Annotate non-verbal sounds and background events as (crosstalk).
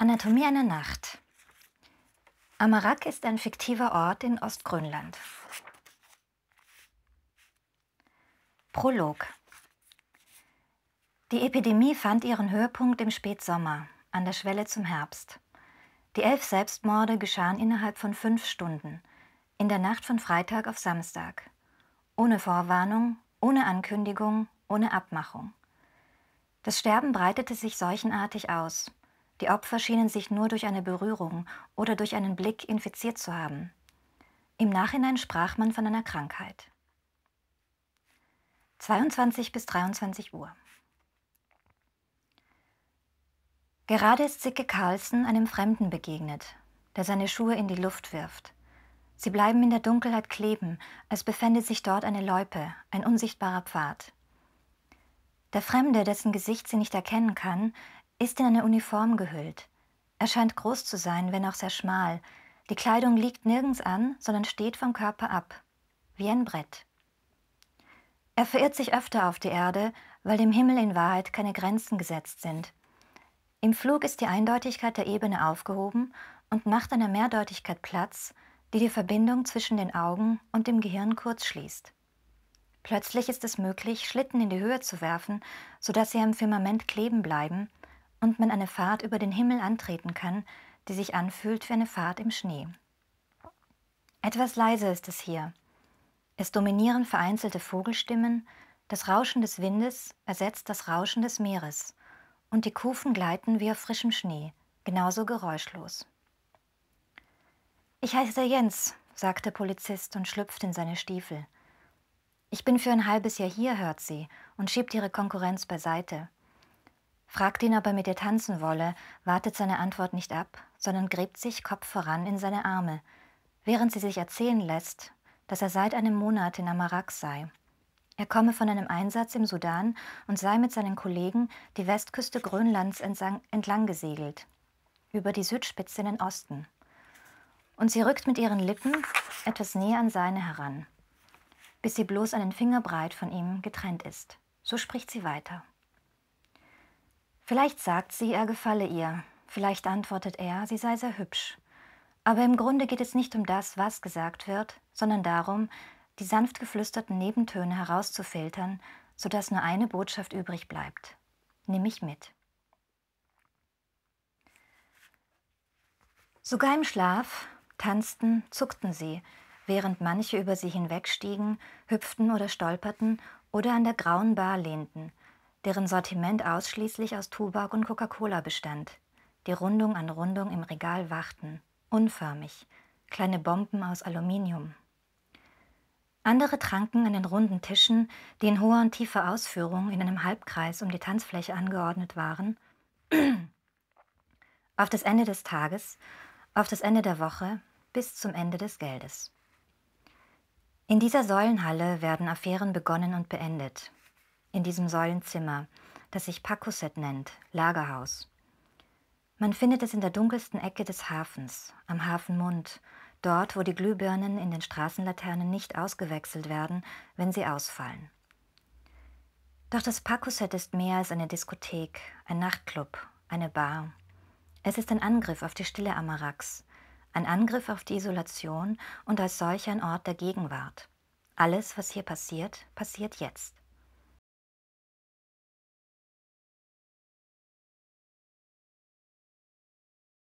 Anatomie einer Nacht. Amarak ist ein fiktiver Ort in Ostgrönland. Prolog. Die Epidemie fand ihren Höhepunkt im Spätsommer, an der Schwelle zum Herbst. Die elf Selbstmorde geschahen innerhalb von fünf Stunden, in der Nacht von Freitag auf Samstag. Ohne Vorwarnung, ohne Ankündigung, ohne Abmachung. Das Sterben breitete sich seuchenartig aus. Die Opfer schienen sich nur durch eine Berührung oder durch einen Blick infiziert zu haben. Im Nachhinein sprach man von einer Krankheit. 22 bis 23 Uhr. Gerade ist Sicke Carlsen einem Fremden begegnet, der seine Schuhe in die Luft wirft. Sie bleiben in der Dunkelheit kleben, als befände sich dort eine Loipe, ein unsichtbarer Pfad. Der Fremde, dessen Gesicht sie nicht erkennen kann, ist in eine Uniform gehüllt. Er scheint groß zu sein, wenn auch sehr schmal. Die Kleidung liegt nirgends an, sondern steht vom Körper ab, wie ein Brett. Er verirrt sich öfter auf die Erde, weil dem Himmel in Wahrheit keine Grenzen gesetzt sind. Im Flug ist die Eindeutigkeit der Ebene aufgehoben und macht einer Mehrdeutigkeit Platz, die die Verbindung zwischen den Augen und dem Gehirn kurz schließt. Plötzlich ist es möglich, Schlitten in die Höhe zu werfen, sodass sie am Firmament kleben bleiben und man eine Fahrt über den Himmel antreten kann, die sich anfühlt wie eine Fahrt im Schnee. Etwas leiser ist es hier. Es dominieren vereinzelte Vogelstimmen, das Rauschen des Windes ersetzt das Rauschen des Meeres, und die Kufen gleiten wie auf frischem Schnee, genauso geräuschlos. Ich heiße Jens, sagt der Polizist und schlüpft in seine Stiefel. Ich bin für ein halbes Jahr hier, hört sie und schiebt ihre Konkurrenz beiseite. Fragt ihn, ob er mit ihr tanzen wolle, wartet seine Antwort nicht ab, sondern gräbt sich Kopf voran in seine Arme, während sie sich erzählen lässt, dass er seit einem Monat in Amarak sei. Er komme von einem Einsatz im Sudan und sei mit seinen Kollegen die Westküste Grönlands entlang, gesegelt, über die Südspitze in den Osten. Und sie rückt mit ihren Lippen etwas näher an seine heran, bis sie bloß einen Fingerbreit von ihm getrennt ist. So spricht sie weiter. Vielleicht sagt sie, er gefalle ihr, vielleicht antwortet er, sie sei sehr hübsch. Aber im Grunde geht es nicht um das, was gesagt wird, sondern darum, die sanft geflüsterten Nebentöne herauszufiltern, sodass nur eine Botschaft übrig bleibt. Nimm mich mit. Sogar im Schlaf tanzten, zuckten sie, während manche über sie hinwegstiegen, hüpften oder stolperten oder an der grauen Bar lehnten – deren Sortiment ausschließlich aus Tubak und Coca-Cola bestand, die Rundung an Rundung im Regal wachten, unförmig, kleine Bomben aus Aluminium. Andere tranken an den runden Tischen, die in hoher und tiefer Ausführung in einem Halbkreis um die Tanzfläche angeordnet waren, (clears throat) auf das Ende des Tages, auf das Ende der Woche bis zum Ende des Geldes. In dieser Säulenhalle werden Affären begonnen und beendet, in diesem Säulenzimmer, das sich Pakuset nennt, Lagerhaus. Man findet es in der dunkelsten Ecke des Hafens, am Hafenmund, dort, wo die Glühbirnen in den Straßenlaternen nicht ausgewechselt werden, wenn sie ausfallen. Doch das Pakuset ist mehr als eine Diskothek, ein Nachtclub, eine Bar. Es ist ein Angriff auf die Stille Amarax, ein Angriff auf die Isolation und als solcher ein Ort der Gegenwart. Alles, was hier passiert, passiert jetzt.